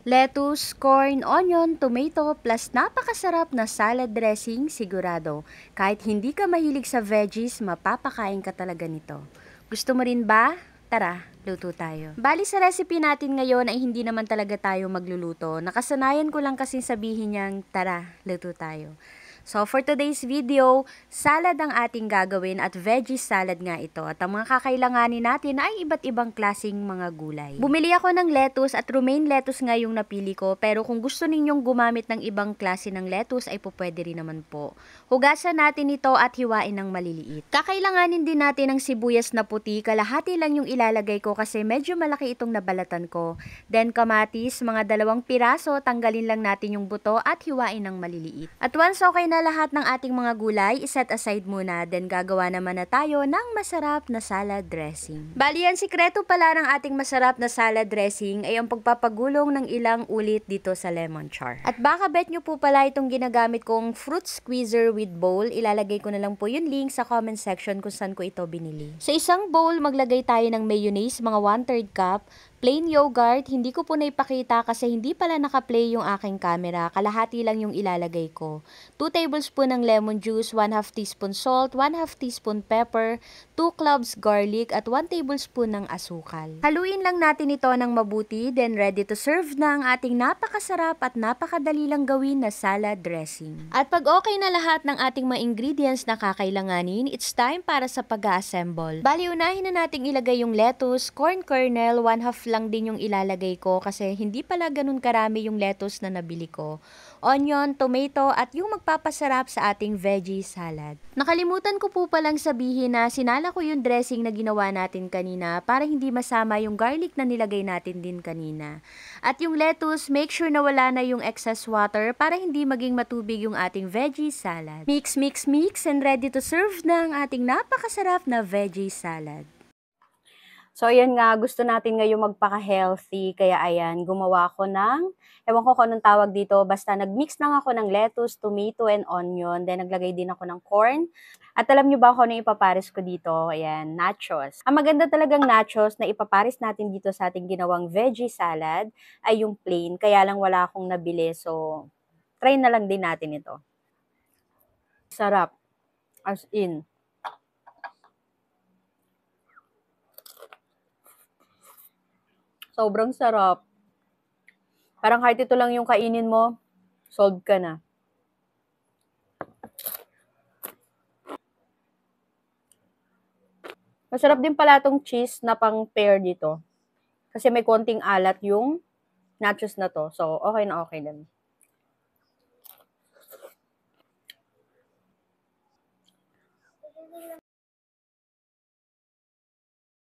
Lettuce, corn, onion, tomato, plus napakasarap na salad dressing sigurado. Kahit hindi ka mahilig sa veggies, mapapakain ka talaga nito. Gusto mo rin ba? Tara, luto tayo. Bali sa recipe natin ngayon ay hindi naman talaga tayo magluluto. Nakasanayan ko lang kasi sabihin niyang, tara, luto tayo. So for today's video, salad ang ating gagawin at veggie salad nga ito. At ang mga kakailanganin natin ay iba't ibang klasing mga gulay. Bumili ako ng lettuce at romaine lettuce nga yung napili ko. Pero kung gusto ninyong gumamit ng ibang klase ng lettuce ay pupwede rin naman po. Hugasan natin ito at hiwain ng maliliit. Kakailanganin din natin ang sibuyas na puti. Kalahati lang yung ilalagay ko kasi medyo malaki itong nabalatan ko. Then kamatis, mga dalawang piraso, tanggalin lang natin yung buto at hiwain ng maliliit. At once okay na lahat ng ating mga gulay, iset aside muna, then gagawa naman na tayo ng masarap na salad dressing. Bali, ang sikreto pala ng ating masarap na salad dressing ay ang pagpapagulong ng ilang ulit dito sa lemon char. At baka bet nyo po pala itong ginagamit kong fruit squeezer with bowl, ilalagay ko na lang po yung link sa comment section kung saan ko ito binili. Sa isang bowl, maglagay tayo ng mayonnaise, mga 1 3 cup, Plain yogurt, hindi ko po naipakita kasi hindi pala naka-play yung aking camera. Kalahati lang yung ilalagay ko. 2 tablespoon ng lemon juice, 1 half teaspoon salt, 1 half teaspoon pepper, 2 cloves garlic at 1 tablespoon ng asukal. Haluin lang natin ito ng mabuti, then ready to serve na ang ating napakasarap at napakadali lang gawin na salad dressing. At pag okay na lahat ng ating mga ingredients na kakailanganin, it's time para sa pag-assemble. Bali, unahin na nating ilagay yung lettuce, corn kernel, 1 half lang din yung ilalagay ko kasi hindi pala ganun karami yung lettuce na nabili ko. Onion, tomato at yung magpapasarap sa ating veggie salad. Nakalimutan ko po palang sabihin na sinala ko yung dressing na ginawa natin kanina para hindi masama yung garlic na nilagay natin din kanina. At yung lettuce, make sure na wala na yung excess water para hindi maging matubig yung ating veggie salad. Mix, mix, mix and ready to serve na ang ating napakasarap na veggie salad. So, ayan nga, gusto natin ngayon magpaka-healthy. Kaya ayan, gumawa ko ng, ewan ko kung anong tawag dito, basta nagmix lang ako ng lettuce, tomato, and onion. Then, naglagay din ako ng corn. At alam nyo ba kung ano ipapares ko dito? Ayan, nachos. Ang maganda talagang nachos na ipapares natin dito sa ating ginawang veggie salad ay yung plain. Kaya lang wala akong nabili. So, try na lang din natin ito. Sarap. As in. Sobrang sarap. Parang kahit ito lang yung kainin mo, solve ka na. Masarap din pala itong cheese na pang pair dito. Kasi may konting alat yung nachos na to. So, okay na okay din.